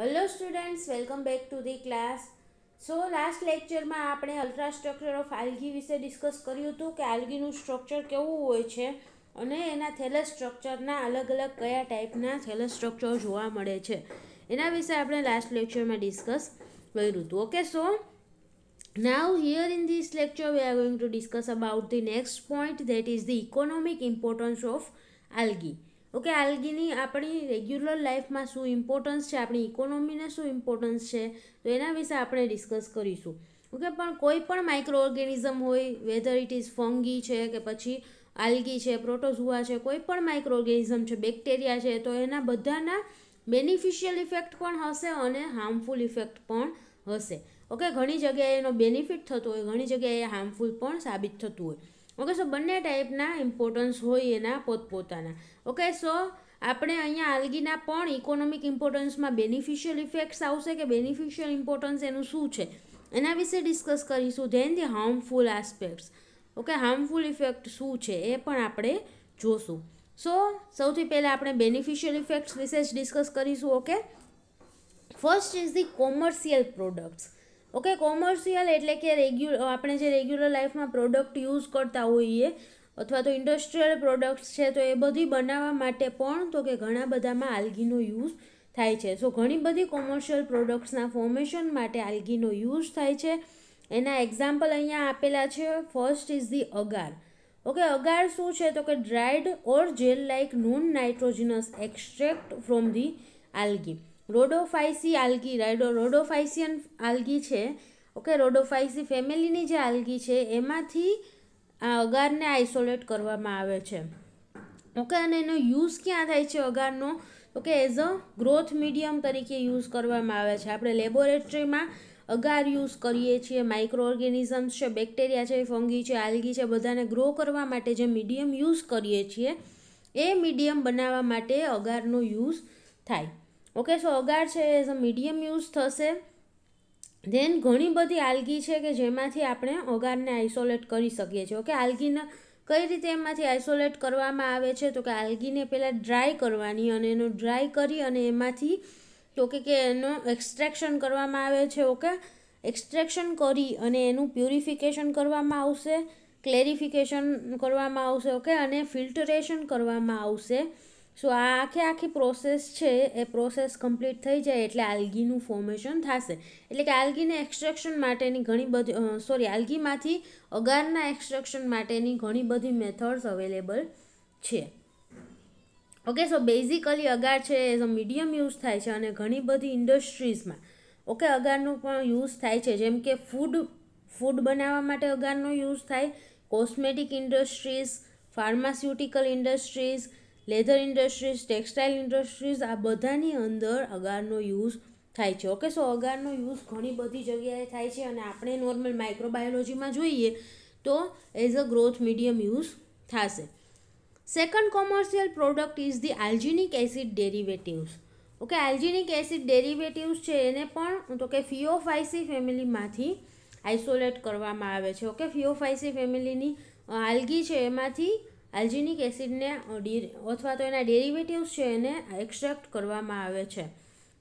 Hello students welcome back to the class so લાસ્ટ લેક્ચરમાં આપણે અલ્ટ્રાસ્ટ્રક્ચર ઓફ આલ્ગી વિશે ડિસ્કસ કર્યું હતું કે આલ્ગીનું સ્ટ્રક્ચર કેવું હોય છે અને એના થેલસ સ્ટ્રક્ચરના અલગ અલગ કયા ટાઈપના થેલસ સ્ટ્રક્ચર જોવા મળે છે એના વિશે આપણે લાસ્ટ લેક્ચરમાં ડિસ્કસ કર્યું હતું okay so now here in this lecture we are going to discuss about the next point that is the economic importance of algae okay આલ્ગીની આપણી રેગ્યુલર લાઈફમાં શું ઇમ્પોર્ટન્સ છે આપણી ઇકોનોમીને શું ઇમ્પોર્ટન્સ છે તો એના વિશે આપણે ડિસ્કસ કરીશું ઓકે પણ કોઈ પણ માઇક્રો ઓર્ગેનિઝમ હોય વેધર ઇટ ઇઝ ફંગી છે કે પછી આલ્ગી છે પ્રોટોઝુઆ છે કોઈ પણ માઇક્રો ઓર્ગેનિઝમ છે બેક્ટેરિયા છે તો એના બધાના બેનિફિશિયલ ઇફેક્ટ પણ હશે અને હાર્મફુલ ઇફેક્ટ પણ હશે ઓકે ઘણી જગ્યાએ એનો બેનિફિટ થતો હોય ઘણી જગ્યાએ હાર્મફુલ પણ સાબિત થતું હોય ઓકે સો બંને ટાઈપના ઇમ્પોર્ટન્સ હોય એના પોતપોતાના ઓકે સો આપણે અહીંયા આલગીના પણ ઇકોનોમિક ઇમ્પોર્ટન્સમાં બેનિફિશિયલ ઇફેક્ટ્સ આવશે કે બેનિફિશિયલ ઇમ્પોર્ટન્સ એનું શું છે એના વિશે ડિસ્કસ કરીશું then the harmful aspects okay harmful effect શું છે એ પણ આપણે જોશું સો સૌથી પહેલાં આપણે બેનિફિશિયલ ઇફેક્ટ્સ વિશે જ ડિસ્કસ કરીશું okay first is the commercial products okay commercial એટલે કે રેગ્યુલર આપણે જે રેગ્યુલર લાઈફમાં પ્રોડક્ટ યુઝ કરતા હોઈએ અથવા તો ઇન્ડસ્ટ્રીયલ પ્રોડક્ટ્સ છે તો એ બધી બનાવવા માટે પણ તો કે ઘણા બધામાં આલ્ગીનો યુઝ થાય છે સો ઘણી બધી કોમર્શિયલ પ્રોડક્ટ્સના ફોર્મેશન માટે આલ્ગીનો યુઝ થાય છે એના એક્ઝામ્પલ અહીંયા આપેલા છે first is the agar okay agar શું છે તો કે dried or gel like non nitrogenous extract from the algae rhodophyceae algae rhodophycean algae છે ઓકે રોડોફાઇસી ફેમિલીની જે આલ્ગી છે એમાંથી આ અગારને આઇસોલેટ કરવામાં આવે છે ઓકે અને એનો યુઝ ક્યાં થાય છે અગારનો okay as a growth medium તરીકે યુઝ કરવામાં આવે છે આપણે લેબોરેટરીમાં અગાર યુઝ કરીએ છીએ માઇક્રો ઓર્ગેનિઝમ્સ છે બેક્ટેરિયા છે ફંગી છે આલ્ગી છે બધાને ગ્રો કરવા માટે જે મીડિયમ યુઝ કરીએ છીએ એ મીડિયમ બનાવવા માટે અગારનો યુઝ થાય ઓકે સો અગાર છે એઝ અ મીડિયમ યુઝ થશે ધેન ઘણી બધી આલ્ગી છે કે જેમાંથી આપણે અગારને આઇસોલેટ કરી શકીએ છીએ ઓકે આલ્ગીના કઈ રીતે એમાંથી આઇસોલેટ કરવામાં આવે છે તો કે આલ્ગીને પહેલાં ડ્રાય કરવાની અને એનો ડ્રાય કરી અને એમાંથી તો કે કે એનો એક્સ્ટ્રેક્શન કરવામાં આવે છે ઓકે એક્સ્ટ્રેક્શન કરી અને એનું પ્યુરિફિકેશન કરવામાં આવશે ક્લેરિફિકેશન કરવામાં આવશે ઓકે અને ફિલ્ટરેશન કરવામાં આવશે સો આ આખે આખી પ્રોસેસ છે એ પ્રોસેસ કમ્પ્લીટ થઈ જાય એટલે આલ્ગીનું ફોર્મેશન થશે એટલે કે આલ્ગીને એક્સ્ટ્રેક્શન માટેની ઘણી બધી સોરી આલ્ગીમાંથી અગારના એક્સ્ટ્રેક્શન માટેની ઘણી બધી મેથડ્સ અવેલેબલ છે ઓકે સો બેઝિકલી અગાર છે એઝ અ મીડિયમ યુઝ થાય છે અને ઘણી બધી ઇન્ડસ્ટ્રીઝમાં ઓકે અગારનો પણ યુઝ થાય છે જેમ કે ફૂડ ફૂડ બનાવવા માટે અગારનો યુઝ થાય cosmetic industries pharmaceutical industries leather industries textile industries આ બધાની અંદર અગારનો યુઝ થાય છે ઓકે સો અગારનો યુઝ ઘણી બધી જગ્યાએ થાય છે અને આપણે નોર્મલ માઇક્રોબાયોલોજીમાં જોઈએ તો as a growth medium use થશે second commercial product is the alginic acid derivatives okay alginic acid derivatives છે એને પણ તો કે ફિયોફાઇસી ફેમિલીમાંથી આઇસોલેટ કરવામાં આવે છે ઓકે ફિયોફાઇસી ફેમિલીની આલ્ગી છે એમાંથી આલ્જીનિક એસિડને અથવા તો એના ડેરિવેટિવ્સ છે એને એક્સ્ટ્રેક્ટ કરવામાં આવે છે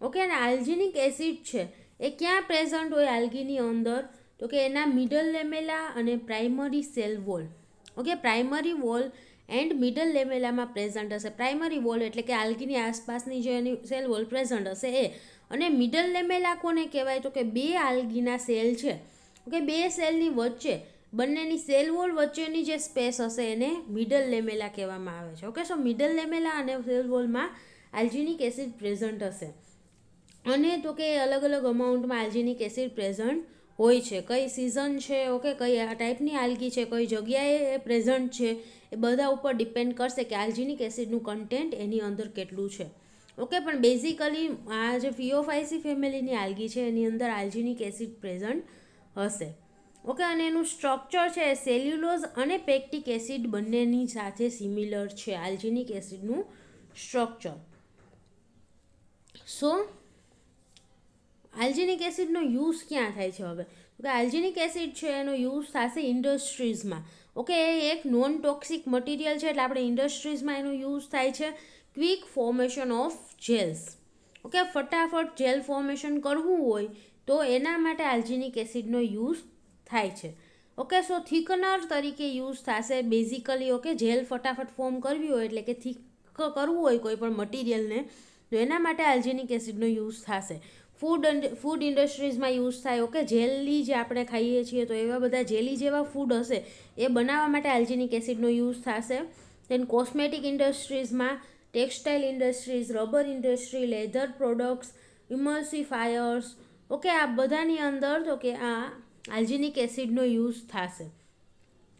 ઓકે અને આલ્જીનિક એસિડ છે એ ક્યાં પ્રેઝન્ટ હોય આલ્ગીની અંદર તો કે એના મિડલ લેમેલા અને primary cell wall okay primary wall and middle લેમેલામાં પ્રેઝન્ટ હશે પ્રાઇમરી વોલ એટલે કે આલ્ગીની આસપાસની જે એની સેલ વોલ પ્રેઝન્ટ હશે એ અને મિડલ લેમેલા કોને કહેવાય તો કે બે આલ્ગીના સેલ છે ઓકે બે સેલની વચ્ચે બંનેની સેલ વોલ વચ્ચેની જે સ્પેસ હશે એને મિડલ લેમેલા કહેવામાં આવે છે ઓકે સો મિડલ લેમેલા અને સેલ વોલમાં આલ્જિનિક એસિડ પ્રેઝન્ટ હશે અને તો કે અલગ અલગ અમાઉન્ટમાં આલ્જિનિક એસિડ પ્રેઝન્ટ હોય છે કઈ સિઝન છે ઓકે કઈ ટાઈપની આલ્ગી છે કઈ જગ્યાએ એ પ્રેઝન્ટ છે એ બધા ઉપર ડિપેન્ડ કરશે કે આલ્જિનિક એસિડનું કન્ટેન્ટ એની અંદર કેટલું છે ઓકે પણ બેઝિકલી આ જે ફીઓફાઇસી ફેમિલીની આલ્ગી છે એની અંદર આલ્જિનિક એસિડ પ્રેઝન્ટ હશે ઓકે અને એનું સ્ટ્રક્ચર છે સેલ્યુલોઝ અને પેક્ટિક એસિડ બંનેની સાથે સિમિલર છે આલ્જેનિક એસિડનું સ્ટ્રક્ચર સો આલ્જેનિક એસિડનો યુઝ ક્યાં થાય છે હવે કે આલ્જેનિક એસિડ છે એનો યુઝ થશે ઇન્ડસ્ટ્રીઝમાં ઓકે એ એક નોન ટોક્સિક મટીરિયલ છે એટલે આપણે ઇન્ડસ્ટ્રીઝમાં એનો યુઝ થાય છે quick formation of gels okay ફટાફટ જેલ ફોર્મેશન કરવું હોય તો એના માટે આલ્જેનિક એસિડનો યુઝ થાય છે ઓકે સો થિકનર તરીકે યુઝ થશે બેઝિકલી ઓકે જેલ ફટાફટ ફોર્મ કરવી હોય એટલે કે થિક કરવું હોય કોઈ પણ મટીરિયલને તો એના માટે આલ્જેનિક એસિડનો યુઝ થશે ફૂડ ફૂડ ઇન્ડસ્ટ્રીઝમાં યુઝ થાય ઓકે જેલી જે આપણે ખાઈએ છીએ તો એવા બધા જેલી જેવા ફૂડ હશે એ બનાવવા માટે આલ્જેનિક એસિડનો યુઝ થશે દેન કોસ્મેટિક ઇન્ડસ્ટ્રીઝમાં textile industries rubber industry leather products emulsifiers okay આ બધાની અંદર તો કે આ આલ્જેનિક એસિડનો યુઝ થશે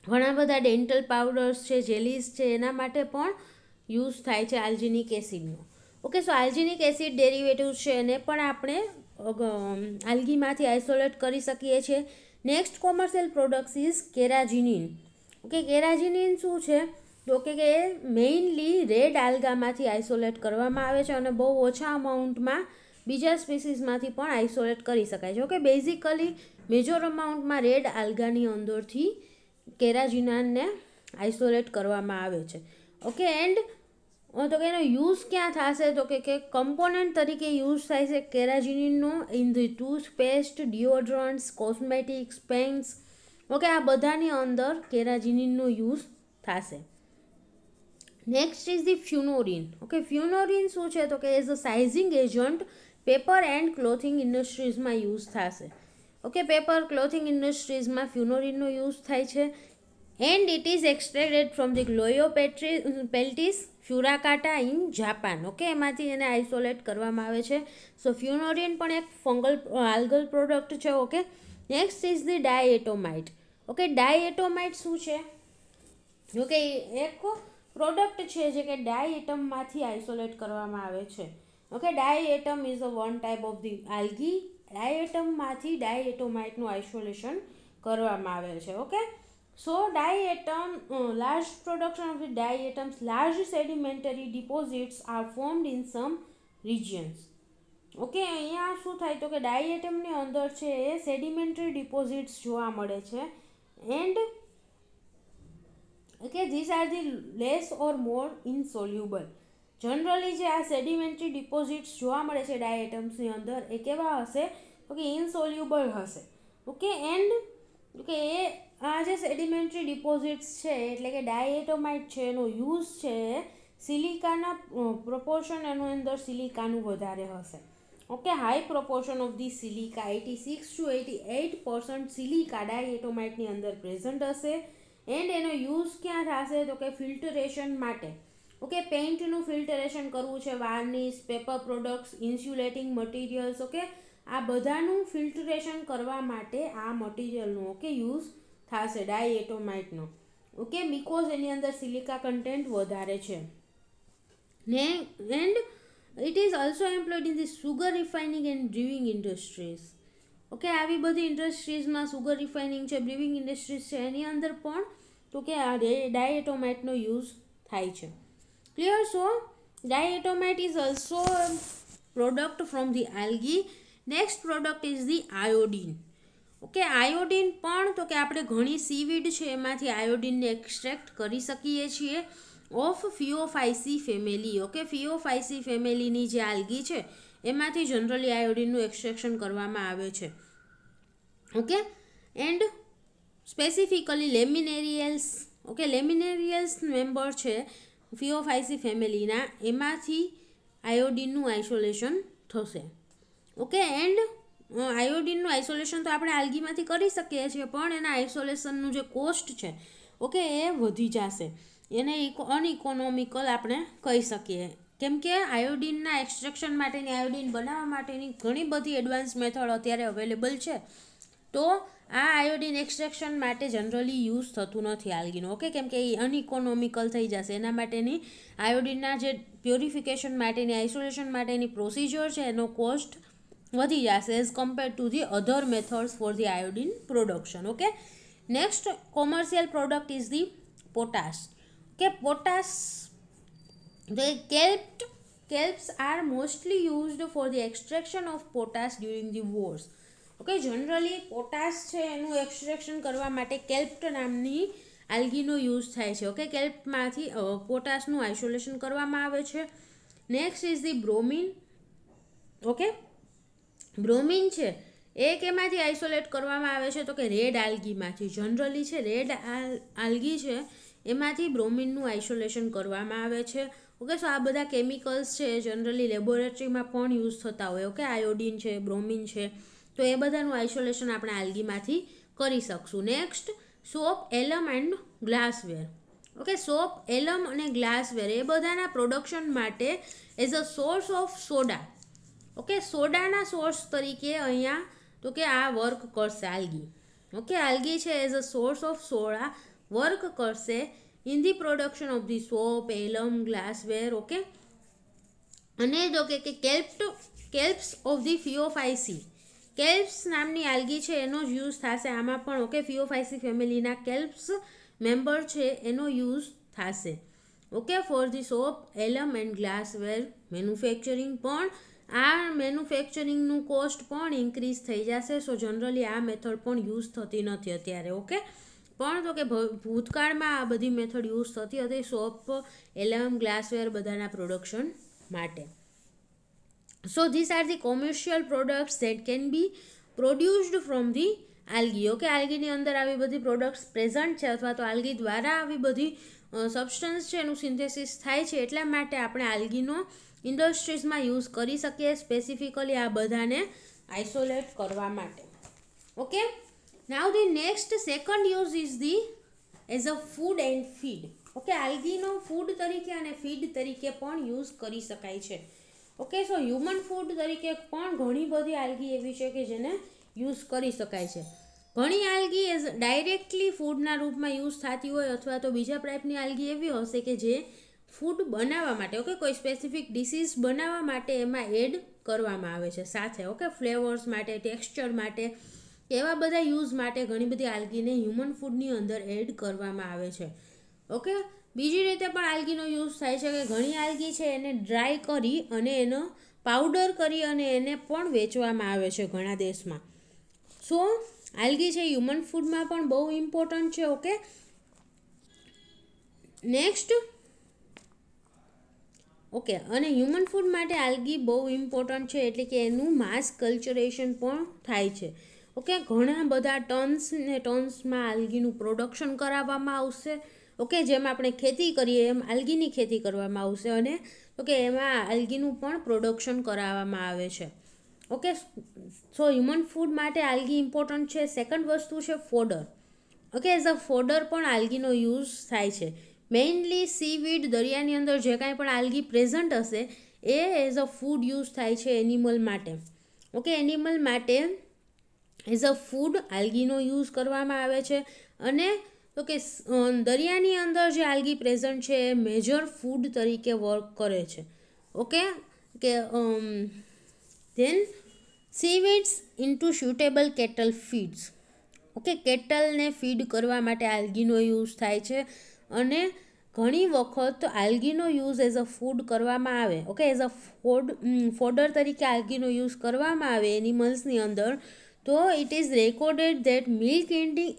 ઘણા બધા ડેન્ટલ પાવડર્સ છે જેલીસ છે એના માટે પણ યુઝ થાય છે આલ્જેનિક એસિડનો okay so alginic acid derivative છે એને પણ આપણે આલ્ગીમાંથી આઇસોલેટ કરી શકીએ છીએ next commercial products is carrageenan okay carrageenan શું છે તો કે મેઇનલી રેડ આલ્ગામાંથી આઇસોલેટ કરવામાં આવે છે અને બહુ ઓછા અમાઉન્ટમાં બીજા સ્પીસીસમાંથી પણ આઇસોલેટ કરી શકાય છે ઓકે બેઝિકલી મેજર અમાઉન્ટમાં રેડ આલ્ગાની અંદરથી કેરાજીનાનને આઇસોલેટ કરવામાં આવે છે ઓકે એન્ડ તો કે એનો યુઝ ક્યાં થશે તો કે કે કમ્પોનન્ટ તરીકે યુઝ થાય છે કેરાજીનીનનો in the toothpaste deodorants cosmetics paints okay આ બધાની અંદર કેરાજીનીનનો યુઝ થશે next is the funorin okay funorin શું છે તો કે as a sizing agent paper and clothing ઇન્ડસ્ટ્રીઝમાં યુઝ થશે ઓકે પેપર ક્લોથિંગ ઇન્ડસ્ટ્રીઝમાં ફ્યુનોરીનનો યુઝ થાય છે and it is extracted from the Gloiopeltis furcata in Japan okay એમાંથી એને આઇસોલેટ કરવામાં આવે છે સો ફ્યુનોરીન પણ એક ફંગલ આલ્ગલ પ્રોડક્ટ છે okay next is the diatomite okay diatomite શું છે ઓકે એક પ્રોડક્ટ છે જે કે ડાયએટમમાંથી આઇસોલેટ કરવામાં આવે છે okay diatom is a one type of the algae ડાયેટમમાંથી ડાયએટોમાઇટનું આઇસોલેશન કરવામાં આવે છે okay so diatom large production of diatoms large sedimentary deposits are formed in some regions okay અહીંયા શું થાય તો કે ડાયેટમની અંદર છે એ સેડિમેન્ટરી ડિપોઝિટ્સ જોવા મળે છે and okay these are the less or more insoluble generally જે આ સેડિમેન્ટરી ડિપોઝિટ્સ જોવા મળે છે ડાયએટમ્સની અંદર એ કેવા હશે તો કે ઇનસોલ્યુબલ હશે ઓકે એન્ડ કે એ આ જે સેડિમેન્ટરી ડિપોઝિટ્સ છે એટલે કે ડાયએટોમાઇટ છે એનો યુઝ છે સિલિકાના પ્રોપોર્શન એનું અંદર સિલિકાનું વધારે હશે okay high proportion of the silica eighty six to eighty eight percent silica ડાયએટોમાઇટની અંદર પ્રેઝન્ટ હશે એન્ડ એનો યુઝ ક્યાં થશે તો કે ફિલ્ટરેશન માટે ઓકે પેઇન્ટનું ફિલ્ટરેશન કરવું છે varnish paper products insulating materials okay આ બધાનું ફિલ્ટરેશન કરવા માટે આ મટીરિયલનો ઓકે યુઝ થશે ડાયએટોમાઇટનો ઓકે બિકોઝ એની અંદર સિલિકા કન્ટેન્ટ વધારે છે ને and it is also employed in the sugar refining and driving industries okay આવી બધી ઇન્ડસ્ટ્રીઝમાં સુગર રિફાઇનિંગ છે બ્રિવિંગ ઇન્ડસ્ટ્રીઝ છે એની અંદર પણ તો કે આ ડાયટોમેટનો યુઝ થાય છે Clear? So, diatomite is also a product from the algae. Next product is the iodine okay iodine પણ તો કે આપણે ઘણી સીવીડ છે એમાંથી આયોડિનને એક્સ્ટ્રેક્ટ કરી શકીએ છીએ of phaeophyceae family okay phaeophyceae ફેમિલીની જે આલગી છે એમાંથી જનરલી આયોડીનનું એક્સ્ટ્રેક્શન કરવામાં આવે છે okay and specifically laminariales okay laminariales member છે ફિયોફાઇસી ફેમિલીના એમાંથી આયોડીનનું આઇસોલેશન થશે ઓકે એન્ડ આયોડીનનું આઇસોલેશન તો આપણે આલ્ગીમાંથી કરી શકીએ છીએ પણ એના આઇસોલેશનનું જે કોસ્ટ છે ઓકે એ વધી જશે એને અનઇકોનોમિકલ આપણે કહી શકીએ કેમ કે આયોડીનના એક્સ્ટ્રેક્શન માટેની આયોડીન બનાવવા માટેની ઘણી બધી એડવાન્સ મેથડ અત્યારે અવેલેબલ છે તો આ આયોડિન એક્સ્ટ્રેક્શન માટે જનરલી યુઝ થતું નથી આલ્ગીનો ઓકે કેમ કે એ અનઇકોનોમિકલ થઈ જશે એના માટેની આયોડિનના જે પ્યોરિફિકેશન માટેની આઇસોલેશન માટેની પ્રોસિજર છે એનો કોસ્ટ વધી જશે as compare to the other methods for the iodine production okay next commercial product is the potash કે potash the kelped kelps are mostly used for the extraction of potash during the wars okay generally potash છે એનું extraction કરવા માટે કેલ્પ્ટ નામની આલ્ગીનો use થાય છે okay કેલ્પમાંથી પોટાશનું isolation કરવામાં આવે છે next is the bromine okay bromine છે એ કેમાંથી આઇસોલેટ કરવામાં આવે છે તો કે રેડ આલ્ગીમાંથી જનરલી છે રેડ આલ્ગી છે એમાંથી બ્રોમિનનું આઇસોલેશન કરવામાં આવે છે ઓકે સો આ બધા કેમિકલ્સ છે જનરલી લેબોરેટરીમાં પણ યુઝ થતા હોય ઓકે આયોડિન છે બ્રોમિન છે તો એ બધાનું આઇસોલેશન આપણે આલ્ગીમાંથી કરી શકશું next soap alum and glassware okay soap alum અને ગ્લાસવેર એ બધાના પ્રોડક્શન માટે as a source of soda okay સોડાના સોર્સ તરીકે અહીંયા તો કે આ વર્ક કરશે આલ્ગી ઓકે આલ્ગી છે as a source of soda work કરશે in the production of the soap alum glassware okay અને જો કે કેલ્પ્ટ કેલ્પ્સ ઓફ ધી ફિયોફાઇસી કેલ્પ્સ નામની આલ્ગી છે એનો જ યુઝ થશે આમાં પણ ઓકે ફિયોફાઇસી ફેમિલીના કેલ્પ્સ મેમ્બર છે એનો યુઝ થશે okay for the soap alum and glassware manufacturing પણ આ મેન્યુફેક્ચરિંગનું કોસ્ટ પણ ઇન્ક્રીઝ થઈ જશે સો જનરલી આ મેથડ પણ યુઝ થતી નથી અત્યારે ઓકે પણ તો કે ભૂતકાળમાં આ બધી મેથડ યુઝ થતી હતી સોપ એલમ ગ્લાસવેર બધાના પ્રોડક્શન માટે so this are the commercial products that can be produced from the algae okay આલ્ગીની અંદર આવી બધી પ્રોડક્ટ્સ પ્રેઝન્ટ છે અથવા તો આલ્ગી દ્વારા આવી બધી સબસ્ટન્સ છે એનું સિન્થેસિસ થાય છે એટલા માટે આપણે આલ્ગીનો ઇન્ડસ્ટ્રીઝમાં યુઝ કરી શકીએ સ્પેસિફિકલી આ બધાને આઇસોલેટ કરવા માટે okay now the next second use is the as a food and feed okay આલ્ગીનો ફૂડ તરીકે અને ફીડ તરીકે પણ યુઝ કરી શકાય છે ઓકે સો હ્યુમન ફૂડ તરીકે પણ ઘણી બધી આલગી એવી છે કે જેને યુઝ કરી શકાય છે ઘણી આલગી એઝ ડાયરેક્ટલી ફૂડના રૂપમાં યુઝ થતી હોય અથવા તો બીજા ટાઈપની આલગી એવી હશે કે જે ફૂડ બનાવવા માટે ઓકે કોઈ સ્પેસિફિક ડિશીઝ બનાવવા માટે એમાં એડ કરવામાં આવે છે સાથે ઓકે ફ્લેવર્સ માટે ટેક્સચર માટે એવા બધા યુઝ માટે ઘણી બધી આલગીને હ્યુમન ફૂડની અંદર એડ કરવામાં આવે છે ઓકે બીજી રીતે પણ આલ્ગીનો યુઝ થાય છે કે ઘણી આલ્ગી છે એને ડ્રાય કરી અને એનો પાવડર કરી અને એને પણ વેચવામાં આવે છે ઘણા દેશમાં સો આલ્ગી છે હ્યુમન ફૂડમાં પણ બહુ ઇમ્પોર્ટન્ટ છે ઓકે નેક્સ્ટ ઓકે અને હ્યુમન ફૂડ માટે આલ્ગી બહુ ઇમ્પોર્ટન્ટ છે એટલે કે એનું માસ કલ્ચરેશન પણ થાય છે ઓકે ઘણા બધા ટન્સ ને ટન્સમાં આલ્ગીનું પ્રોડક્શન કરાવવામાં આવશે ઓકે જેમ આપણે ખેતી કરીએ એમ આલગીની ખેતી કરવામાં આવશે અને ઓકે એમાં આલગીનું પણ પ્રોડક્શન કરાવવામાં આવે છે ઓકે સો હ્યુમન ફૂડ માટે આલગી ઇમ્પોર્ટન્ટ છે સેકન્ડ વસ્તુ છે fodder okay as a fodder પણ આલગીનો યુઝ થાય છે મેઇનલી સીવીડ દરિયાની અંદર જે કાંઈ પણ આલગી પ્રેઝન્ટ હશે એ એઝ અ ફૂડ યુઝ થાય છે એનિમલ માટે ઓકે એનિમલ માટે એઝ અ ફૂડ આલગીનો યુઝ કરવામાં આવે છે અને તો કે દરિયાની અંદર જે આલ્ગી પ્રેઝન્ટ છે એ મેજર ફૂડ તરીકે વર્ક કરે છે ઓકે કે then seaweeds into suitable cattle feeds okay કેટલને ફીડ કરવા માટે આલ્ગીનો યુઝ થાય છે અને ઘણી વખત આલ્ગીનો યુઝ એઝ અ ફૂડ કરવામાં આવે ઓકે એઝ અ ફોડ ફોડર તરીકે આલ્ગીનો યુઝ કરવામાં આવે એનિમલ્સની અંદર તો it it recorded recorded that milk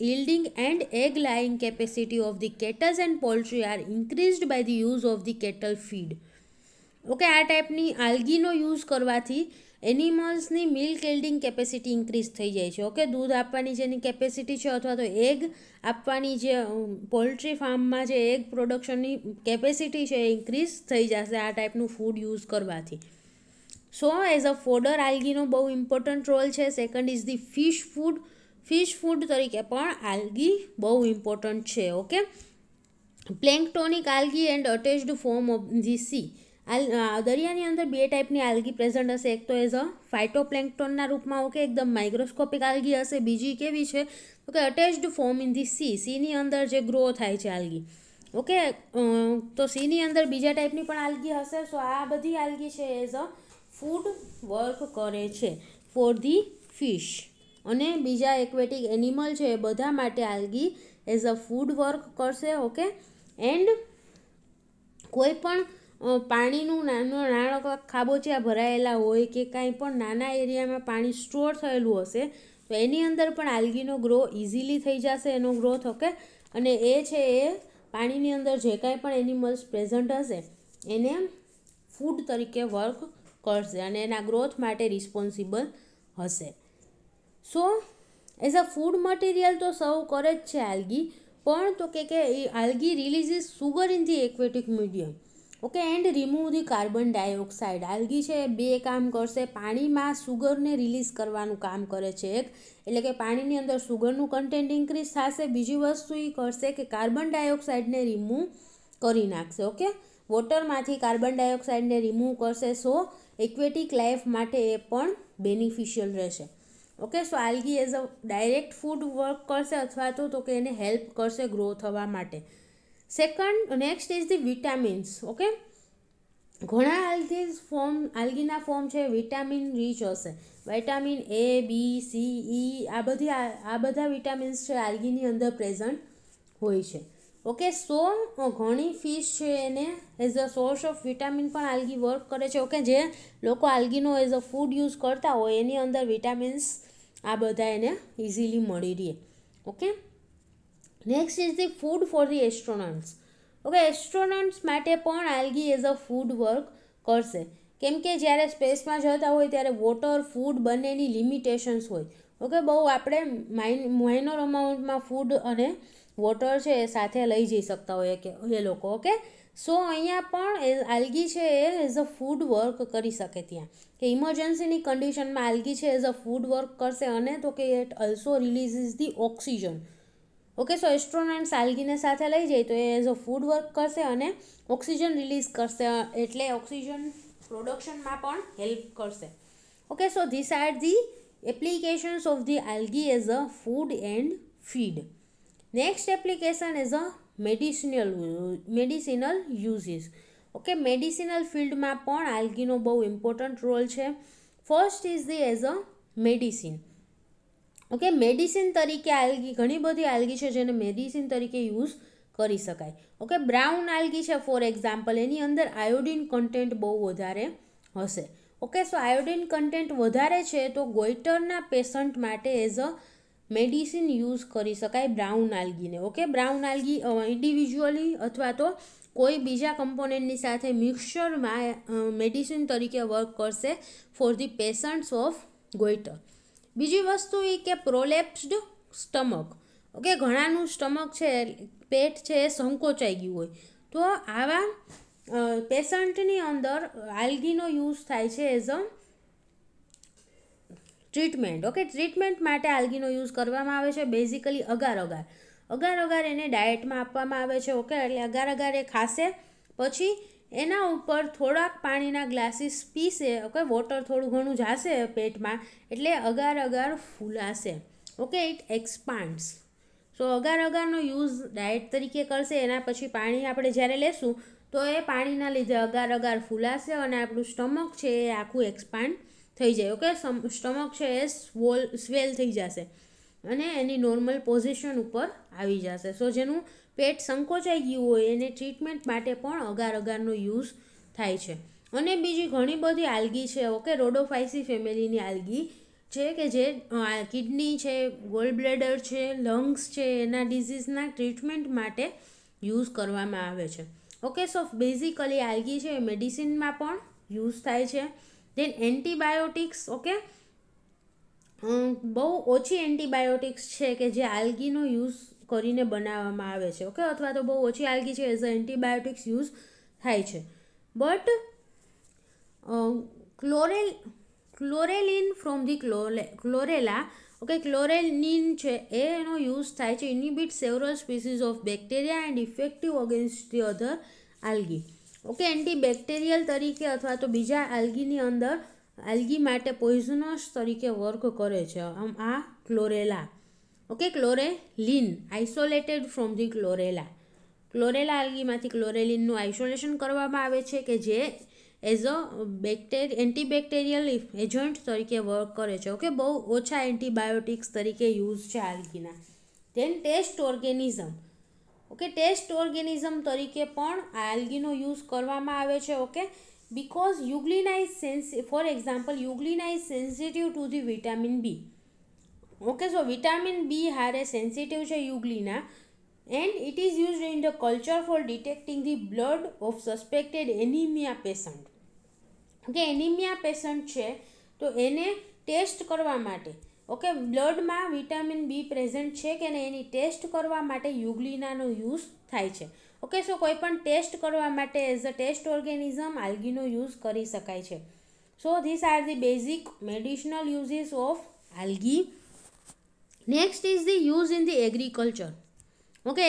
yielding and egg laying capacity of the cattle and poultry are increased by the use of the cattle feed okay આ ટાઈપની આલ્ગીનો યુઝ કરવાથી એનિમલ્સની મિલ્ક એલ્ડિંગ કેપેસિટી ઇન્ક્રીઝ થઈ જાય છે ઓકે દૂધ આપવાની જેની કેપેસિટી છે અથવા તો એગ આપવાની જે પોલ્ટ્રી ફાર્મમાં જે એગ પ્રોડક્શનની કેપેસિટી છે એ ઇન્ક્રીઝ થઈ જશે આ ટાઈપનું ફૂડ યુઝ કરવાથી સો એઝ અ ફોડર આલ્ગીનો બહુ ઇમ્પોર્ટન્ટ રોલ છે second is the fish food fish food તરીકે પણ આલ્ગી બહુ ઇમ્પોર્ટન્ટ છે okay planktonic algae and attached form of the sea આલ દરિયાની અંદર બે ટાઈપની આલ્ગી પ્રેઝન્ટ હશે એક તો એઝ અ ફાઇટોપ્લેન્કટોનના રૂપમાં ઓકે એકદમ માઇક્રોસ્કોપિક આલ્ગી હશે બીજી કેવી છે ઓકે કે attached form in the sea સીની અંદર જે ગ્રો થાય છે આલ્ગી ઓકે તો સીની અંદર બીજા ટાઈપની પણ આલ્ગી હશે સો આ બધી આલ્ગી છે એઝ અ ફૂડ વર્ક કરે છે ફોર ધી ફિશ અને બીજા એક્વેટિક એનિમલ છે એ બધા માટે algae as a food work કરશે ઓકે એન્ડ કોઈ પણ પાણીનું નાનો નાનો ખાબોચિયા ભરાયેલા હોય કે કાંઈ પણ નાના એરિયામાં પાણી સ્ટોર થયેલું હશે તો એની અંદર પણ આલ્ગીનો ગ્રો ઇઝીલી થઈ જશે એનો ગ્રોથ ઓકે અને એ છે એ પાણીની અંદર જે કાંઈ પણ એનિમલ્સ પ્રેઝન્ટ હશે એને ફૂડ તરીકે વર્ક કરશે અને એના ગ્રોથ માટે રિસ્પોન્સિબલ હશે so as a food material તો સર્વ કરે જ છે આલ્ગી પણ તો કે કે algae releases sugar in the aquatic medium okay and remove the carbon dioxide algae છે બે કામ કરશે પાણીમાં સુગરને રિલીઝ કરવાનું કામ કરે છે એક એટલે કે પાણીની અંદર સુગરનું કન્ટેન્ટ ઇન્ક્રીઝ થશે બીજી વસ્તુ એ કરશે કે કાર્બન ડાયોક્સાઇડને રિમૂવ કરી નાખશે ઓકે વોટરમાંથી કાર્બન ડાયોક્સાઇડને રિમૂવ કરશે સો એક્વેટિક લાઈફ માટે એ પણ બેનિફિશિયલ રહેશે okay so algae as a direct food work કરશે અથવા તો કે એને હેલ્પ કરશે ગ્રો થવા માટે second next is the vitamins okay ઘણા આલ્ગી ફોર્મ આલ્ગીના ફોર્મ છે વિટામિન રીચ હશે vitamin A B C E આ બધી આ બધા વિટામિન્સ છે આલ્ગીની અંદર પ્રેઝન્ટ હોય છે ઓકે સો ઘણી ફિશ છે એને as a source of vitamin પણ આલ્ગી વર્ક કરે છે ઓકે જે લોકો આલ્ગીનો એઝ અ ફૂડ યુઝ કરતા હોય એની અંદર વિટામિન્સ આ બધા એને ઇઝીલી મળી રહે okay next is the food for the astronauts okay astronauts માટે પણ algae as a food work કરશે કેમ કે જ્યારે સ્પેસમાં જતા હોય ત્યારે વોટર ફૂડ બંનેની લિમિટેશન્સ હોય ઓકે બહુ આપણે માઇન માઇનોર અમાઉન્ટમાં ફૂડ અને વોટર છે એ સાથે લઈ જઈ શકતા હોય કે એ લોકો ઓકે સો અહીંયા પણ એ આલગી છે એ એઝ અ ફૂડ વર્ક કરી શકે ત્યાં કે ઇમરજન્સીની કન્ડિશનમાં આલગી છે એઝ અ ફૂડ વર્ક કરશે અને તો કે it also releases the oxygen okay so astronauts આલ્ગીને સાથે લઈ જાય તો એ એઝ અ ફૂડ વર્ક કરશે અને ઓક્સિજન રિલીઝ કરશે એટલે ઓક્સિજન પ્રોડક્શનમાં પણ હેલ્પ કરશે okay so this are the applications of the algae as a food and feed next application as a medicinal medicinal uses okay medicinal ફિલ્ડમાં પણ આલ્ગીનો બહુ ઇમ્પોર્ટન્ટ રોલ છે first is the as a medicine okay medicine તરીકે algae ઘણી બધી algae છે જેને મેડિસિન તરીકે યુઝ કરી શકાય ઓકે બ્રાઉન આલ્ગી છે ફોર એક્ઝામ્પલ એની અંદર આયોડિન કન્ટેન્ટ બહુ વધારે હશે ઓકે સો આયોડિન કન્ટેન્ટ વધારે છે તો ગોઈટરના પેશન્ટ માટે એઝ અ મેડિસિન યુઝ કરી શકાય બ્રાઉન આલ્ગીને ઓકે બ્રાઉન આલ્ગી ઇન્ડિવિજ્યુઅલી અથવા તો કોઈ બીજા કમ્પોનન્ટની સાથે મિક્સચરમાં મેડિસિન તરીકે વર્ક કરશે for the patients of goiter બીજી વસ્તુ એ કે પ્રોલેપ્સ્ડ સ્ટમક ઓકે ઘણાનું સ્ટમક છે પેટ છે એ સંકોચાઈ ગયું હોય તો આવા પેશન્ટની અંદર આલ્ગીનો યુઝ થાય છે as a treatment okay treatment માટે આલ્ગીનો યુઝ કરવામાં આવે છે બેઝિકલી અગાર અગાર અગાર અગાર એને ડાયટમાં આપવામાં આવે છે ઓકે એટલે અગાર અગાર એ ખાશે પછી એના ઉપર થોડાક પાણીના ગ્લાસીસ પીશે ઓકે વોટર થોડું ઘણું જાશે પેટમાં એટલે અગાર અગાર ફૂલાશે okay it expands so agar અગારનો યુઝ ડાયટ તરીકે કરશે એના પછી પાણી આપણે જ્યારે લેશું તો એ પાણીના લીધે અગાર અગાર ફૂલાશે અને આપણું સ્ટમક છે એ આખું એક્સપાન્ડ થઈ જાય ઓકે સ્ટમક છે એ સ્વોલ સ્વેલ થઈ જશે અને એની નોર્મલ પોઝિશન ઉપર આવી જશે સો જેનું પેટ સંકોચાઈ ગયું હોય એને ટ્રીટમેન્ટ માટે પણ અગાર અગારનો યુઝ થાય છે અને બીજી ઘણી બધી આલગી છે ઓકે રોડોફાઇસી ફેમિલીની આલગી છે કે જે કિડની છે ગોલ્ડ બ્લેડર છે લંગ્સ છે એના ડિઝીઝના ટ્રીટમેન્ટ માટે યુઝ કરવામાં આવે છે ઓકે સો બેઝિકલી આલગી છે એ મેડિસિનમાં પણ યુઝ થાય છે દેન એન્ટીબાયોટિક્સ ઓકે બહુ ઓછી એન્ટીબાયોટિક્સ છે કે જે આલ્ગીનો યુઝ કરીને બનાવવામાં આવે છે ઓકે અથવા તો બહુ ઓછી આલ્ગી છે એઝ અ એન્ટીબાયોટિક્સ યુઝ થાય છે બટ ક્લોરેલ ક્લોરેલિન ફ્રોમ ધી ક્લોરે ક્લોરેલા ઓકે ક્લોરેલિન છે એ એનો યુઝ થાય છે inhibit several species of bacteria and effective against the other algae okay antibacterial તરીકે અથવા તો બીજા એલ્ગીની અંદર એલ્ગી માટે પોઈઝનસ તરીકે વર્ક કરે છે આમ આ chlorella okay chlorellin isolated from the chlorella chlorella એલ્ગીમાંથી ક્લોરેલિનનું આઇસોલેશન કરવામાં આવે છે કે જે એઝ અ બેક્ટેરિ એન્ટીબેક્ટેરિયલ એજન્ટ તરીકે વર્ક કરે છે ઓકે બહુ ઓછા એન્ટીબાયોટિક્સ તરીકે યુઝ છે આલ્ગીના then test organism okay test organism તરીકે પણ આ એલ્ગીનો યુઝ કરવામાં આવે છે okay because euglena is sensitive for example euglena is sensitive to the vitamin b okay so vitamin b હારે sensitive છે euglena and it is used in the culture for detecting the blood of suspected anemia patient okay anemia patient છે તો એને test કરવા માટે okay બ્લડમાં vitamin B present છે કે નહીં એની ટેસ્ટ કરવા માટે યુગ્લિનાનો યુઝ થાય છે ઓકે સો કોઈ પણ ટેસ્ટ કરવા માટે એઝ અ ટેસ્ટ ઓર્ગેનિઝમ આલ્ગીનો યુઝ કરી શકાય છે so this are the basic medicinal uses of algae next is the use in the agriculture okay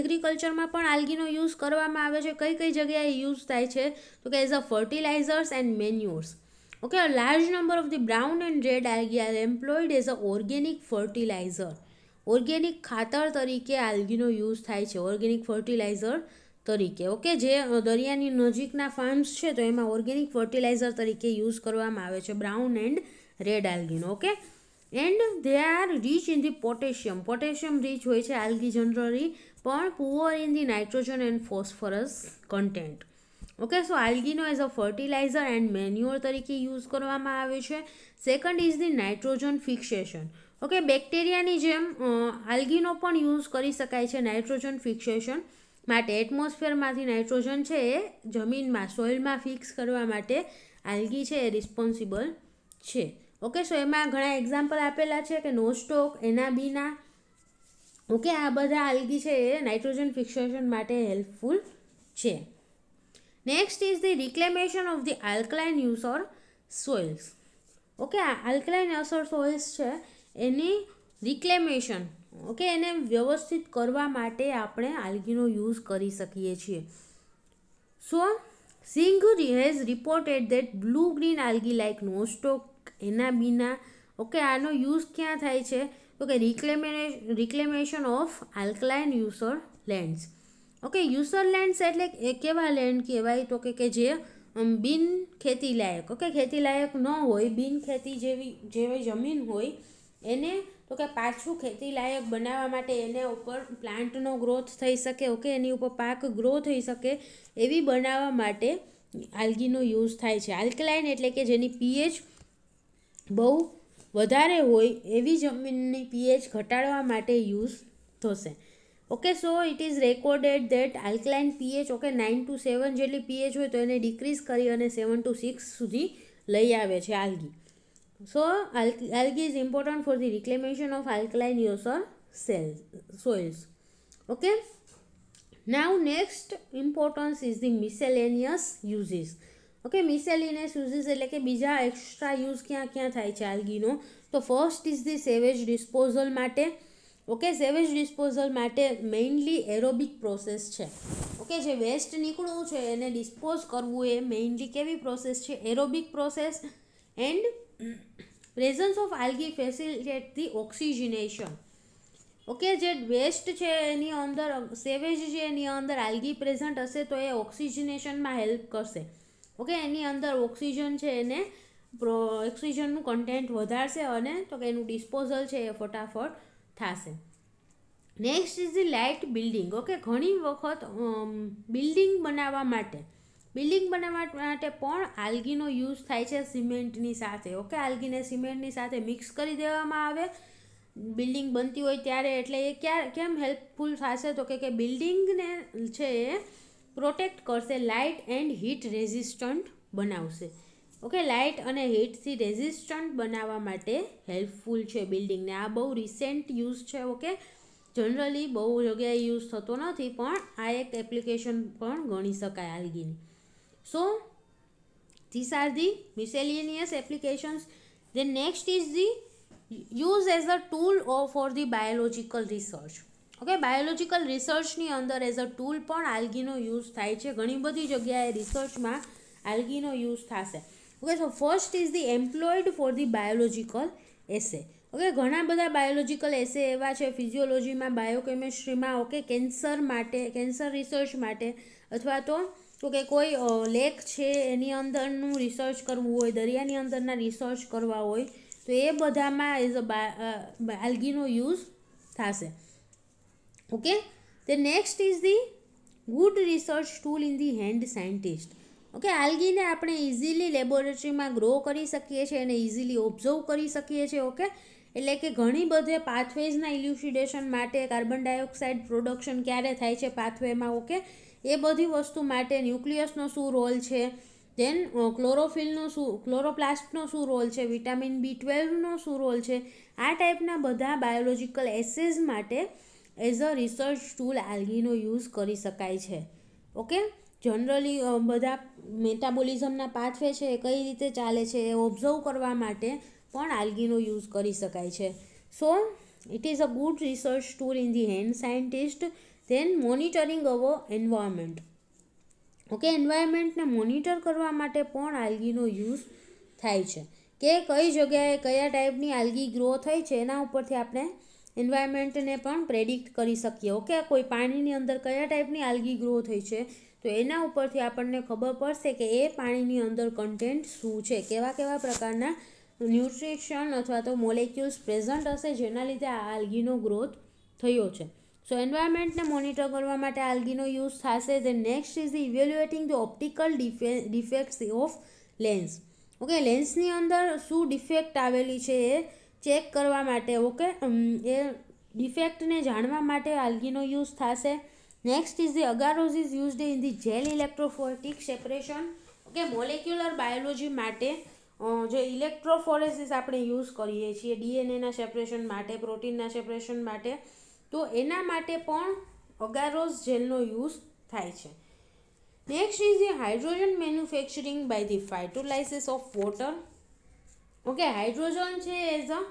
એગ્રીકલ્ચરમાં પણ આલ્ગીનો યુઝ કરવામાં આવે છે કઈ કઈ જગ્યાએ યુઝ થાય છે તો કે as a fertilizers and manures Okay, a large number of the brown and red algae are employed as a organic fertilizer. Organic ખાતર તરીકે આલ્ગીનો યુઝ થાય છે ઓર્ગેનિક ફર્ટિલાઇઝર તરીકે ઓકે જે દરિયાની નજીકના ફાર્મ્સ છે તો એમાં ઓર્ગેનિક ફર્ટિલાઇઝર તરીકે યુઝ કરવામાં આવે છે બ્રાઉન એન્ડ રેડ આલ્ગીનો okay and they are rich in the potassium potassium rich હોય છે આલ્ગી જનરલી પણ poor in the nitrogen and phosphorus content okay so આલ્ગીનો as a fertilizer and manure તરીકે યુઝ કરવામાં આવે છે second is the nitrogen fixation okay બેક્ટેરિયાની જેમ આલ્ગીનો પણ યુઝ કરી શકાય છે નાઇટ્રોજન ફિક્સેશન માટે એટમોસ્ફિયરમાંથી નાઇટ્રોજન છે એ જમીનમાં સોઇલમાં ફિક્સ કરવા માટે આલ્ગી છે એ રિસ્પોન્સિબલ છે ઓકે સો એમાં ઘણા એક્ઝામ્પલ આપેલા છે કે નોસ્ટોક એનાબીના ઓકે આ બધા આલ્ગી છે એ નાઇટ્રોજન ફિક્સેશન માટે હેલ્પફુલ છે Next is the reclamation of the alkaline usor soils. Okay alkaline usar soils છે એની રિક્લેમેશન ઓકે એને વ્યવસ્થિત કરવા માટે આપણે આલ્ગીનો યુઝ કરી શકીએ છીએ so Singh has reported that blue green algae like nostoc એના એનાબીના ઓકે આનો યુઝ ક્યાં થાય છે તો કે રિક્લેમે reclamation of alkaline usar lands okay usar lands એટલે કેવા લેન્ડ કહેવાય તો કે કે જે બિન ખેતી લાયક ઓકે ખેતી લાયક ન હોય બિન ખેતી જેવી જેવી જમીન હોય એને તો કે પાછું ખેતી લાયક બનાવવા માટે એને ઉપર પ્લાન્ટનો ગ્રોથ થઈ શકે ઓકે એની ઉપર પાક ગ્રો થઈ શકે એવી બનાવવા માટે આલ્ગીનો યુઝ થાય છે આલ્કલાઇન એટલે કે જેની પીએચ બહુ વધારે હોય એવી જમીનની પીએચ ઘટાડવા માટે યુઝ થશે okay so it is recorded that alkaline pH okay nine to seven જેટલી પીએચ હોય તો એને ડિક્રીઝ કરી અને સેવન ટુ સિક્સ સુધી લઈ આવે છે algae so algae is important for the reclamation of alkaline usar સેલ્સ soils okay now next importance is the miscellaneous uses okay miscellaneous uses એટલે કે બીજા એક્સ્ટ્રા યુઝ ક્યાં ક્યાં થાય છે આલ્ગીનો તો first is the sewage disposal માટે ઓકે સેવેજ ડિસ્પોઝલ માટે મેઇનલી એરોબિક પ્રોસેસ છે ઓકે જે વેસ્ટ નીકળવું છે એને ડિસ્પોઝ કરવું એ મેઇનલી કેવી પ્રોસેસ છે aerobic process and presence of algae facilitate the oxygenation okay જે વેસ્ટ છે એની અંદર સેવેજ છે એની અંદર આલ્ગી પ્રેઝન્ટ હશે તો એ ઓક્સિજિનેશનમાં હેલ્પ કરશે ઓકે એની અંદર ઓક્સિજન છે એને પ્રો ઓક્સિજનનું કન્ટેન્ટ વધારશે અને તો કે એનું ડિસ્પોઝલ છે એ ફટાફટ થશે next is light building okay ઘણી વખત બિલ્ડિંગ બનાવવા માટે બિલ્ડિંગ બનાવવા માટે પણ આલ્ગીનો યુઝ થાય છે સિમેન્ટની સાથે ઓકે આલ્ગીને સિમેન્ટની સાથે મિક્સ કરી દેવામાં આવે બિલ્ડિંગ બનતી હોય ત્યારે એટલે એ ક્યાં કેમ હેલ્પફુલ થશે તો કે બિલ્ડિંગને છે એ પ્રોટેક્ટ કરશે લાઇટ એન્ડ હીટ રેઝિસ્ટન્ટ બનાવશે ઓકે લાઇટ અને હીટથી રેઝિસ્ટન્ટ બનાવવા માટે હેલ્પફુલ છે બિલ્ડિંગને આ બહુ રિસેન્ટ યુઝ છે ઓકે જનરલી બહુ જગ્યાએ યુઝ થતો નથી પણ આ એક એપ્લિકેશન પણ ગણી શકાય આલગીની so this are the miscellaneous applications then next is the use as a tool or for the biological research okay biological રિસર્ચની અંદર એઝ અ ટૂલ પણ આલ્ગીનો યુઝ થાય છે ઘણી બધી જગ્યાએ રિસર્ચમાં આલગીનો યુઝ થશે okay so first is the employed for the biological assay okay ઘણા બધા બાયોલોજીકલ એસે એવા છે ફિઝિયોલોજીમાં બાયોકેમિસ્ટ્રીમાં ઓકે કેન્સર માટે કેન્સર રિસર્ચ માટે અથવા તો ઓકે કોઈ લેક છે એની અંદરનું રિસર્ચ કરવું હોય દરિયાની અંદરના રિસર્ચ કરવા હોય તો એ બધામાં એઝ અ આલ્ગીનો યુઝ થશે ઓકે તે next is the good research tool in the hand scientist okay આલ્ગીને આપણે ઇઝીલી લેબોરેટરીમાં ગ્રો કરી શકીએ છીએ અને ઇઝીલી ઓબ્ઝર્વ કરી શકીએ છીએ ઓકે એટલે કે ઘણી બધે પાથવેઝના ઇલ્યુસિડેશન માટે કાર્બન ડાયોક્સાઇડ પ્રોડક્શન ક્યારે થાય છે પાથવેમાં ઓકે એ બધી વસ્તુ માટે ન્યુક્લિયસનો શું રોલ છે ધેન ક્લોરોફિલનો શું ક્લોરોપ્લાસ્ટનો શું રોલ છે વિટામિન બી ટ્વેલ્વનો શું રોલ છે આ ટાઈપના બધા બાયોલોજિકલ એસેસ માટે એઝ અ રિસર્ચ ટૂલ આલ્ગીનો યુઝ કરી શકાય છે ઓકે જનરલી બધા મેટાબોલિઝમના પાથવે છે એ કઈ રીતે ચાલે છે એ ઓબ્ઝર્વ કરવા માટે પણ આલ્ગીનો યુઝ કરી શકાય છે so it is a good research tool in the hand scientist then monitoring our environment okay એન્વાયરમેન્ટને મોનિટર કરવા માટે પણ આલ્ગીનો યુઝ થાય છે કે કઈ જગ્યાએ કયા ટાઈપની આલ્ગી ગ્રો થઈ છે એના ઉપરથી આપણે એન્વાયરમેન્ટને પણ પ્રેડિક્ટ કરી શકીએ ઓકે કોઈ પાણીની અંદર કયા ટાઈપની આલ્ગી ગ્રો થઈ છે તો એના ઉપરથી આપણને ખબર પડશે કે એ પાણીની અંદર કન્ટેન્ટ શું છે કેવા કેવા પ્રકારના ન્યુટ્રિશન અથવા તો મોલેક્યુલ્સ પ્રેઝન્ટ હશે જેના લીધે આ આલ્ગીનો ગ્રોથ થયો છે સો એન્વાયરમેન્ટને મોનિટર કરવા માટે આલ્ગીનો યુઝ થશે then next is evaluating the optical defects of lens okay લેન્સની અંદર શું ડિફેક્ટ આવેલી છે એ ચેક કરવા માટે ઓકે એ ડિફેક્ટને જાણવા માટે આલ્ગીનો યુઝ થશે next is the agarose is used in the gel electrophoretic separation okay molecular biology માટે જે ઇલેક્ટ્રોફોરેસિસ આપણે યુઝ કરીએ છીએ ડીએનએના સેપરેશન માટે પ્રોટીનના સેપરેશન માટે તો એના માટે પણ અગારોઝ જેલનો યુઝ થાય છે next is the hydrogen manufacturing by the phytolysis of water okay hydrogen છે as a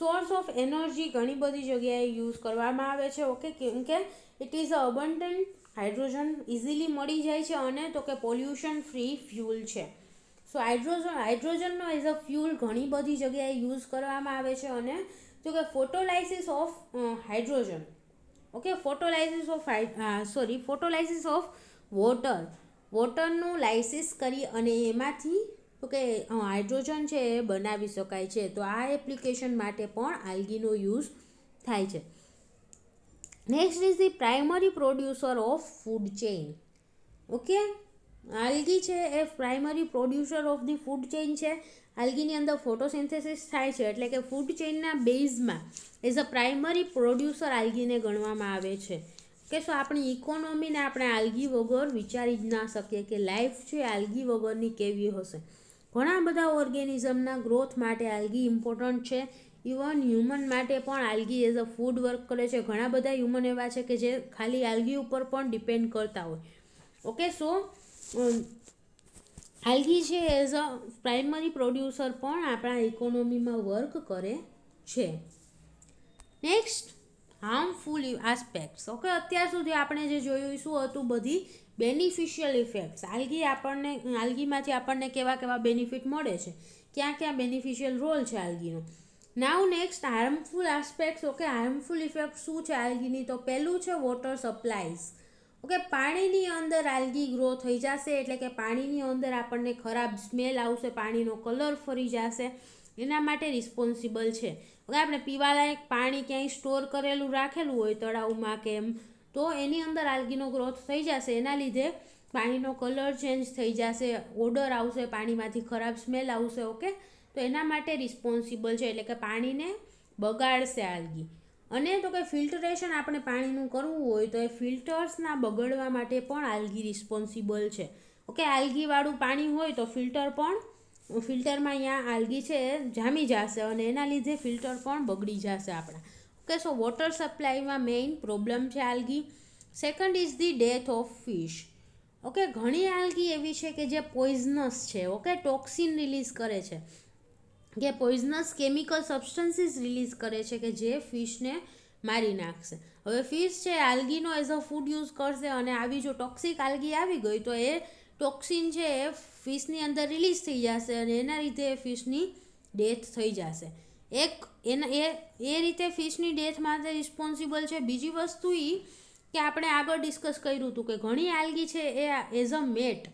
source of energy ઘણી બધી જગ્યાએ યુઝ કરવામાં આવે છે ઓકે કેમ કે it is a abundant hydrogen easily મળી જાય છે અને તો કે પોલ્યુશન ફ્રી ફ્યુલ છે સો હાઇડ્રોજન હાઇડ્રોજનનો એઝ અ ફ્યુલ ઘણી બધી જગ્યાએ યુઝ કરવામાં આવે છે અને તો કે photolysis of hydrogen okay photolysis of sorry photolysis of water વોટરનું લાઇસિસ કરી અને એમાંથી તો કે હાઇડ્રોજન છે એ બનાવી શકાય છે તો આ એપ્લિકેશન માટે પણ આલ્ગીનો યુઝ થાય છે next is the primary producer of food chain okay algae છે એ primary producer of the food chain છે આલ્ગીની અંદર ફોટોસિન્થેસિસ થાય છે એટલે કે ફૂડ ચેઇનના બેઝમાં એઝ અ પ્રાઇમરી પ્રોડ્યુસર આલ્ગીને ગણવામાં આવે છે કે શું આપણી ઇકોનોમીને આપણે આલ્ગી વગર વિચારી જ ના શકીએ કે લાઈફ છે આલ્ગી વગરની કેવી હશે ઘણા બધા ઓર્ગેનિઝમના ગ્રોથ માટે આલ્ગી ઇમ્પોર્ટન્ટ છે ઇવન હ્યુમન માટે પણ algae as a food work કરે છે ઘણા બધા હ્યુમન એવા છે કે જે ખાલી આલ્ગી ઉપર પણ ડિપેન્ડ કરતા હોય ઓકે સો આલ્ગી છે એઝ અ પ્રાઇમરી પ્રોડ્યુસર પણ આપણા ઇકોનોમીમાં વર્ક કરે છે નેક્સ્ટ હાર્મફુલ આસ્પેક્ટ્સ ઓકે અત્યાર સુધી આપણે જે જોયું શું હતું બધી બેનિફિશિયલ ઇફેક્ટ્સ આલ્ગી આપણને આલ્ગીમાંથી આપણને કેવા કેવા બેનિફિટ મળે છે ક્યાં ક્યાં બેનિફિશિયલ રોલ છે આલ્ગીનો now next harmful aspects okay harmful effect શું છે આલ્ગીની તો પહેલું છે વોટર સપ્લાયઝ ઓકે પાણીની અંદર આલ્ગી ગ્રો થઈ જશે એટલે કે પાણીની અંદર આપણને ખરાબ સ્મેલ આવશે પાણીનો કલર ફરી જશે એના માટે રિસ્પોન્સિબલ છે ઓકે આપણે પીવાલાયક પાણી ક્યાંય સ્ટોર કરેલું રાખેલું હોય તળાવમાં કે એમ તો એની અંદર આલ્ગીનો ગ્રોથ થઈ જશે એના લીધે પાણીનો કલર ચેન્જ થઈ જશે ઓડર આવશે પાણીમાંથી ખરાબ સ્મેલ આવશે ઓકે તો એના માટે રિસ્પોન્સિબલ છે એટલે કે પાણીને બગાડશે આલગી અને તો કે ફિલ્ટરેશન આપણે પાણીનું કરવું હોય તો એ ફિલ્ટર્સના બગડવા માટે પણ આલગી રિસ્પોન્સિબલ છે ઓકે આલગીવાળું પાણી હોય તો ફિલ્ટર પણ ફિલ્ટરમાં અહીંયા આલગી છે જામી જશે અને એના લીધે ફિલ્ટર પણ બગડી જશે આપણા ઓકે સો વોટર સપ્લાયમાં મેઇન પ્રોબ્લેમ છે algae second is the death of fish okay ઘણી આલગી એવી છે કે જે પોઈઝનસ છે ઓકે ટોક્સિન રિલીઝ કરે છે કે પોઈઝનસ કેમિકલ સબસ્ટન્સીસ રિલીઝ કરે છે કે જે ફિશને મારી નાખશે હવે ફિશ છે આલ્ગીનો એઝ અ ફૂડ યુઝ કરશે અને આવી જો ટોક્સિક આલ્ગી આવી ગઈ તો એ ટોક્સિન છે એ ફિશની અંદર રિલીઝ થઈ જશે અને એના લીધે એ ફિશની ડેથ થઈ જશે એક એના એ એ રીતે ફિશની ડેથ માટે રિસ્પોન્સિબલ છે બીજી વસ્તુ એ કે આપણે આગળ ડિસ્કસ કર્યું હતું કે ઘણી આલ્ગી છે એ એઝ અ મેટ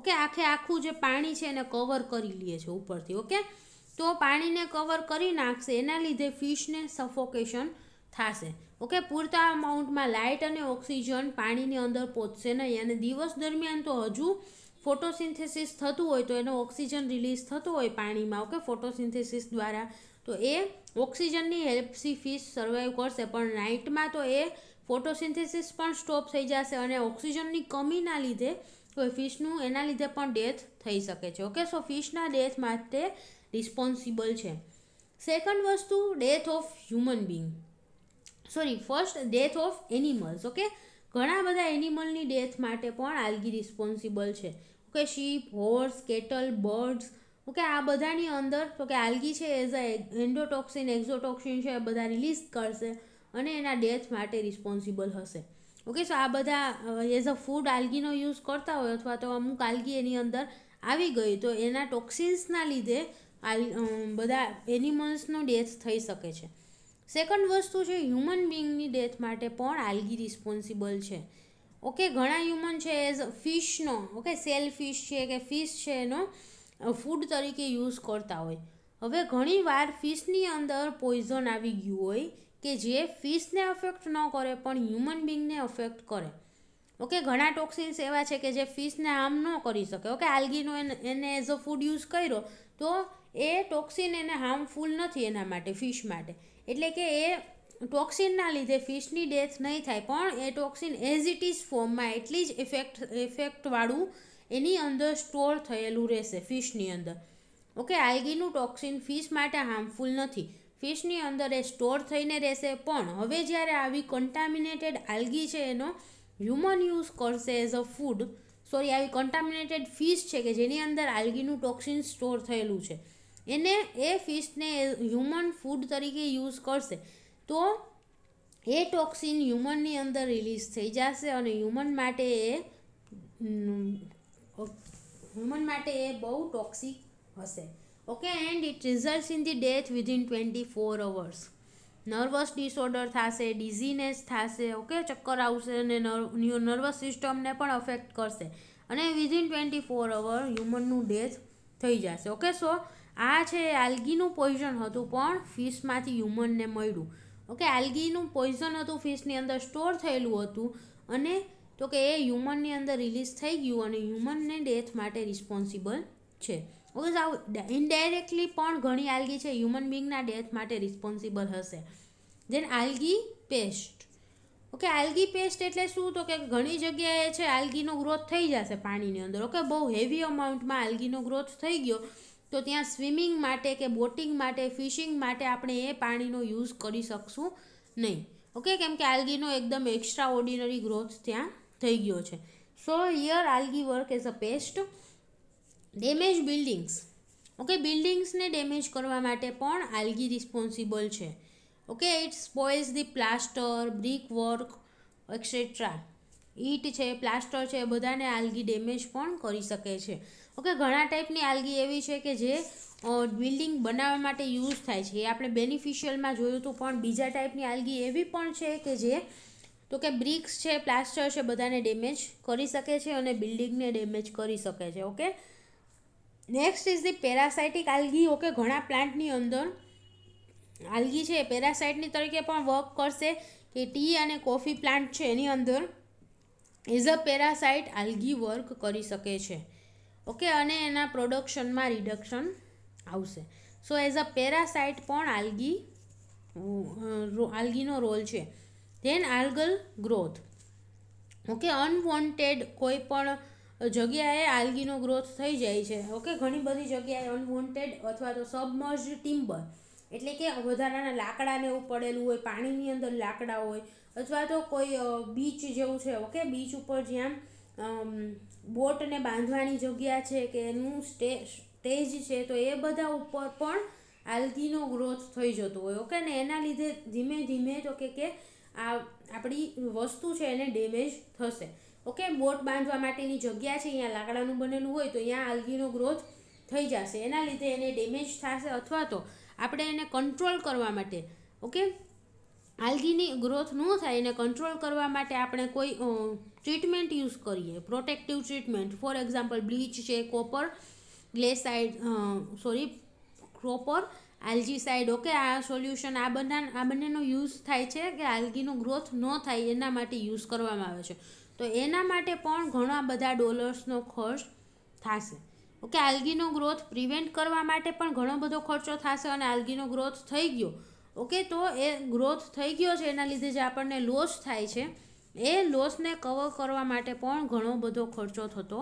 ઓકે આખે આખું જે પાણી છે એને કવર કરી લે છે ઉપરથી ઓકે તો પાણીને કવર કરી નાખશે એના લીધે ફિશને સફોકેશન થશે ઓકે પૂરતા અમાઉન્ટમાં લાઇટ અને ઓક્સિજન પાણીની અંદર પહોંચશે નહીં અને દિવસ દરમિયાન તો હજુ ફોટોસિન્થેસિસ થતું હોય તો એનો ઓક્સિજન રિલીઝ થતો હોય પાણીમાં ઓકે ફોટોસિન્થેસિસ દ્વારા તો એ ઓક્સિજનની હેલ્પથી ફિશ સર્વાઈવ કરશે પણ નાઇટમાં તો એ ફોટોસિન્થેસિસ પણ સ્ટોપ થઈ જશે અને ઓક્સિજનની કમીના લીધે તો એ ફિશનું એના લીધે પણ ડેથ થઈ શકે છે ઓકે સો ફિશના ડેથ માટે રિસ્પોન્સિબલ છે સેકન્ડ વસ્તુ death of human being sorry first death of animals okay ઘણા બધા એનિમલની ડેથ માટે પણ આલગી રિસ્પોન્સિબલ છે okay sheep horse cattle birds okay આ બધાની અંદર તો કે આલગી છે એઝ અ એન્ડોટોક્સિન એક્ઝોટોક્સિન છે એ બધા રિલીઝ કરશે અને એના ડેથ માટે રિસ્પોન્સિબલ હશે ઓકે સો આ બધા એઝ અ ફૂડ આલગીનો યુઝ કરતા હોય અથવા તો અમુક આલગી એની અંદર આવી ગઈ તો એના ટોક્સિન્સના લીધે આ બધા એનિમલ્સનો ડેથ થઈ શકે છે સેકન્ડ વસ્તુ છે હ્યુમન બિંગની ડેથ માટે પણ આલ્ગી રિસ્પોન્સિબલ છે ઓકે ઘણા હ્યુમન છે એઝ ફિશનો ઓકે સેલ ફિશ છે કે ફિશ છે એનો ફૂડ તરીકે યુઝ કરતા હોય હવે ઘણીવાર ફિશની અંદર પોઈઝન આવી ગયું હોય કે જે ફિશને અફેક્ટ ન કરે પણ હ્યુમન બિંગને અફેક્ટ કરે ઓકે ઘણા ટોક્સિન્સ એવા છે કે જે ફિશને આમ ન કરી શકે ઓકે આલ્ગીનો એને એઝ અ ફૂડ યુઝ કર્યો તો એ ટોક્સિન એને હાર્મફુલ નથી એના માટે ફિશ માટે એટલે કે એ ટોક્સિનના લીધે ફિશની ડેથ નહીં થાય પણ એ ટોક્સિન એઝ ઇટ ઇઝ ફોર્મમાં એટલી જ ઇફેક્ટ ઇફેક્ટવાળું એની અંદર સ્ટોર થયેલું રહેશે ફિશની અંદર ઓકે આલ્ગીનું ટોક્સિન ફિશ માટે હાર્મફુલ નથી ફિશની અંદર એ સ્ટોર થઈને રહેશે પણ હવે જ્યારે આવી કન્ટામિનેટેડ આલ્ગી છે એનો હ્યુમન યુઝ કરશે એઝ અ ફૂડ સોરી આવી કન્ટામિનેટેડ ફિશ છે કે જેની અંદર આલ્ગીનું ટોક્સિન સ્ટોર થયેલું છે એને એ ફિશને હ્યુમન ફૂડ તરીકે યુઝ કરશે તો એ ટોક્સિન હ્યુમનની અંદર રિલીઝ થઈ જશે અને હ્યુમન માટે એ હ્યુમન માટે એ બહુ ટોક્સિક હશે okay and it result in the death within twenty four hours nervous disorder થશે ડિઝીનેસ થશે ઓકે ચક્કર આવશે અને નર્વસ સિસ્ટમને પણ અફેક્ટ કરશે અને વિધિન ટ્વેન્ટી ફોર અવર હ્યુમનનું ડેથ થઈ જશે ઓકે સો આ છે આલ્ગીનું પોઈઝન હતું પણ ફિશમાંથી હ્યુમનને મળ્યું ઓકે આલ્ગીનું પોઈઝન હતું ફિશની અંદર સ્ટોર થયેલું હતું અને તો કે એ હ્યુમનની અંદર રિલીઝ થઈ ગયું અને હ્યુમનને ડેથ માટે રિસ્પોન્સિબલ છે ઓકે સાવ ઇનડાયરેક્ટલી પણ ઘણી આલ્ગી છે હ્યુમન બિંગના ડેથ માટે રિસ્પોન્સિબલ હશે then algae pest okay algae pest એટલે શું તો કે ઘણી જગ્યાએ છે આલ્ગીનો ગ્રોથ થઈ જશે પાણીની અંદર ઓકે બહુ હેવી અમાઉન્ટમાં આલ્ગીનો ગ્રોથ થઈ ગયો તો ત્યાં સ્વિમિંગ માટે કે બોટિંગ માટે ફિશિંગ માટે આપણે એ પાણીનો યુઝ કરી શકશું નહીં ઓકે કેમ કે આલ્ગીનો એકદમ એક્સ્ટ્રા ઓર્ડિનરી ગ્રોથ ત્યાં થઈ ગયો છે so here algae work as a pest damage buildings okay બિલ્ડિંગ્સને ડેમેજ કરવા માટે પણ આલ્ગી રિસ્પોન્સિબલ છે okay it spoils the plaster brick work etcetera ઈટ છે પ્લાસ્ટર છે બધાને આલ્ગી ડેમેજ પણ કરી શકે છે ઓકે ઘણા ટાઈપની આલગી એવી છે કે જે બિલ્ડિંગ બનાવવા માટે યુઝ થાય છે એ આપણે બેનિફિશિયલમાં જોયું હતું પણ બીજા ટાઈપની આલગી એવી પણ છે કે જે તો કે બ્રિક્સ છે પ્લાસ્ટર છે બધાને ડેમેજ કરી શકે છે અને બિલ્ડિંગને ડેમેજ કરી શકે છે okay next is the parasitic algae okay ઘણા પ્લાન્ટની અંદર આલગી છે પેરાસાઇટની તરીકે પણ વર્ક કરશે કે ટી અને કોફી પ્લાન્ટ છે એની અંદર as a parasite algae work કરી શકે છે ઓકે અને એના પ્રોડક્શનમાં રિડક્શન આવશે સો એઝ અ પેરાસાઇટ પણ આલ્ગી આલ્ગીનો રોલ છે then algal growth okay unwanted કોઈ પણ જગ્યાએ આલ્ગીનો ગ્રોથ થઈ જાય છે ઓકે ઘણી બધી જગ્યાએ અનવોન્ટેડ અથવા તો સબમર્જ ટિમ્બર એટલે કે વધારાના લાકડાને એવું પડેલું હોય પાણીની અંદર લાકડા હોય અથવા તો કોઈ બીચ જેવું છે ઓકે બીચ ઉપર જ્યાં બોટને બાંધવાની જગ્યા છે કે એનું સ્ટે સ્ટેજ છે તો એ બધા ઉપર પણ આલ્ગીનો ગ્રોથ થઈ જતો હોય ઓકે ને એના લીધે ધીમે ધીમે તો કે કે આ આપણી વસ્તુ છે એને ડેમેજ થશે ઓકે બોટ બાંધવા માટેની જગ્યા છે અહીંયા લાકડાનું બનેલું હોય તો અહીંયા આલ્ગીનો ગ્રોથ થઈ જશે એના લીધે એને ડેમેજ થશે અથવા તો આપણે એને કંટ્રોલ કરવા માટે ઓકે આલ્ગીની ગ્રોથ ન થાય એને કંટ્રોલ કરવા માટે આપણે કોઈ ટ્રીટમેન્ટ યુઝ કરીએ protective treatment for example bleach છે copper glycide sorry cropper algicide okay આ સોલ્યુશન આ બંને આ બંનેનો યુઝ થાય છે કે આલ્ગીનો ગ્રોથ ન થાય એના માટે યુઝ કરવામાં આવે છે તો એના માટે પણ ઘણા બધા ડોલર્સનો ખર્ચ થશે ઓકે આલ્ગીનો ગ્રોથ પ્રિવેન્ટ કરવા માટે પણ ઘણો બધો ખર્ચો થશે અને આલ્ગીનો ગ્રોથ થઈ ગયો ઓકે તો એ ગ્રોથ થઈ ગયો છે એના લીધે જે આપણને લોસ થાય છે એ લોસને કવર કરવા માટે પણ ઘણો બધો ખર્ચો થતો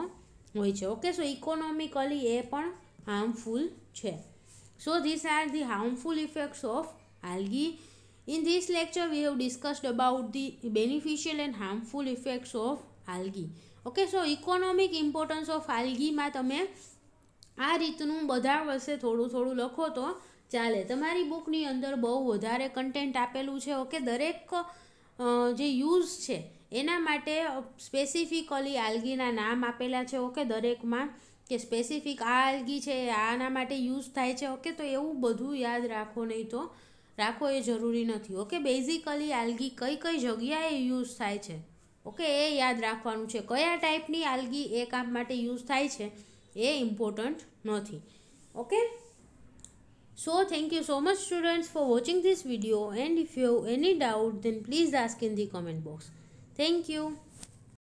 હોય છે ઓકે સો ઇકોનોમિકલી એ પણ હાર્મફુલ છે so this are the harmful effects of algae. In this lecture we have discussed about the beneficial and harmful effects of algae. Okay so economic importance of આલ્ગીમાં તમે આ રીતનું બધા વર્ષે થોડું થોડું લખો તો ચાલે તમારી બુકની અંદર બહુ વધારે કન્ટેન્ટ આપેલું છે ઓકે દરેક જે યુઝ છે એના માટે સ્પેસિફિકલી આલ્ગીના નામ આપેલા છે ઓકે દરેકમાં કે સ્પેસિફિક આ આલ્ગી છે આના માટે યુઝ થાય છે ઓકે તો એવું બધું યાદ રાખો નહીં તો રાખો એ જરૂરી નથી ઓકે બેઝિકલી આલ્ગી કઈ કઈ જગ્યાએ યુઝ થાય છે ઓકે એ યાદ રાખવાનું છે કયા ટાઈપની આલ્ગી એ કામ માટે યુઝ થાય છે એ ઇમ્પોર્ટન્ટ નથી okay So thank you so much students for watching this video and if you have any doubt then please ask in the comment box. Thank you.